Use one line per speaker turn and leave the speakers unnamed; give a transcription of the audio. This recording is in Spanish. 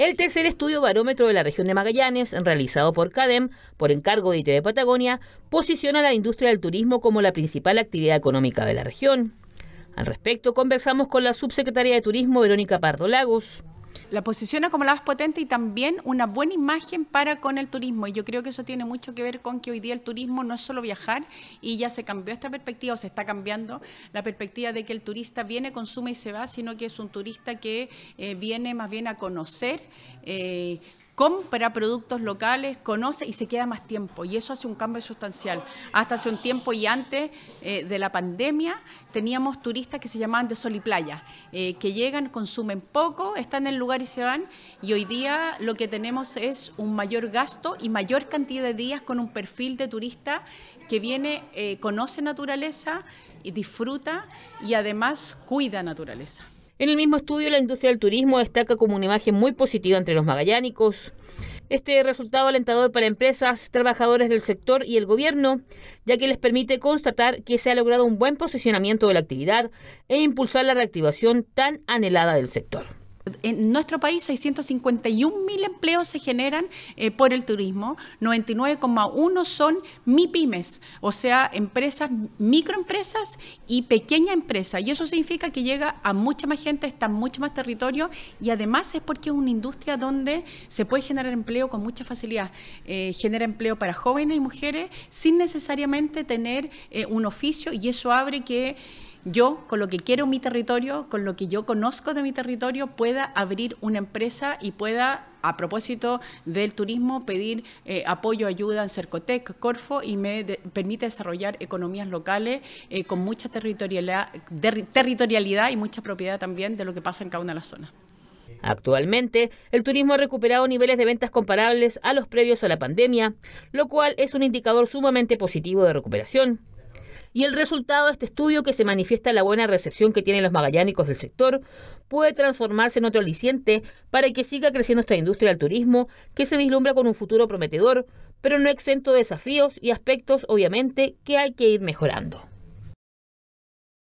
El tercer estudio barómetro de la región de Magallanes, realizado por CADEM, por encargo de de Patagonia, posiciona a la industria del turismo como la principal actividad económica de la región. Al
respecto, conversamos con la subsecretaria de Turismo, Verónica Pardo Lagos. La posiciona como la más potente y también una buena imagen para con el turismo. Y yo creo que eso tiene mucho que ver con que hoy día el turismo no es solo viajar y ya se cambió esta perspectiva o se está cambiando la perspectiva de que el turista viene, consume y se va, sino que es un turista que eh, viene más bien a conocer. Eh, compra productos locales, conoce y se queda más tiempo. Y eso hace un cambio sustancial. Hasta hace un tiempo y antes eh, de la pandemia teníamos turistas que se llamaban de sol y playa, eh, que llegan, consumen poco, están en el lugar y se van. Y hoy día lo que tenemos es un mayor gasto y mayor cantidad de días con un perfil de turista que viene, eh, conoce naturaleza, y disfruta y además cuida naturaleza.
En el mismo estudio, la industria del turismo destaca como una imagen muy positiva entre los magallánicos. Este resultado alentador para empresas, trabajadores del sector y el gobierno, ya que les permite constatar que se ha logrado un buen posicionamiento de la actividad e impulsar la reactivación tan anhelada del sector en nuestro
país 651 mil empleos se generan eh, por el turismo, 99,1 son MIPIMES, o sea, empresas, microempresas y pequeña empresa. Y eso significa que llega a mucha más gente, está en mucho más territorio y además es porque es una industria donde se puede generar empleo con mucha facilidad. Eh, genera empleo para jóvenes y mujeres sin necesariamente tener eh, un oficio y eso abre que yo, con lo que quiero mi territorio, con lo que yo conozco de mi territorio, pueda abrir una empresa y pueda, a propósito del turismo, pedir eh, apoyo, ayuda en Cercotec, Corfo, y me permite desarrollar economías locales eh, con mucha territorialidad y mucha propiedad también de lo que pasa en cada una de las zonas.
Actualmente, el turismo ha recuperado niveles de ventas comparables a los previos a la pandemia, lo cual es un indicador sumamente positivo de recuperación. Y el resultado de este estudio, que se manifiesta en la buena recepción que tienen los magallánicos del sector, puede transformarse en otro aliciente para que siga creciendo esta industria del turismo, que se vislumbra con un futuro prometedor, pero no exento de desafíos y aspectos, obviamente, que hay que ir mejorando.